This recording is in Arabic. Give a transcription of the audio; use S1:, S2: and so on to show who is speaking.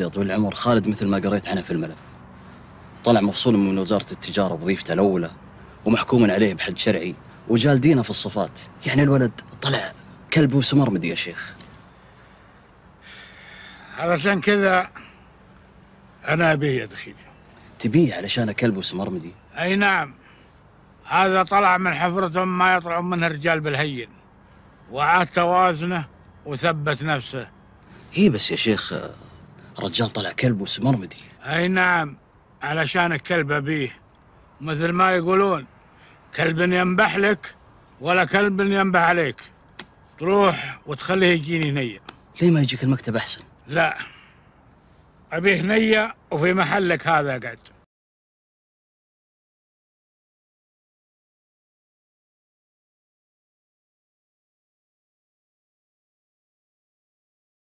S1: يا طويل العمر خالد مثل ما قريت عنه في الملف طلع مفصول من وزارة التجارة بوظيفته الأولى ومحكوم عليه بحد شرعي وجالدينه في الصفات يعني الولد طلع
S2: كلب وسمر مدي يا شيخ علشان كذا أنا أبيه دخيل تبيه علشان كلب وسمرمدي
S3: أي نعم هذا طلع من حفرتهم ما يطلعون منها رجال بالهين وعاد توازنه وثبت نفسه
S4: إيه بس يا شيخ الرجال طلع كلب وسمرمدي
S3: اي نعم علشان الكلب ابيه مثل ما يقولون كلب ينبح لك ولا كلب ينبح عليك تروح وتخليه يجيني هنية
S5: ليه ما يجيك المكتب احسن؟
S3: لا
S4: ابيه هنية وفي محلك هذا قعد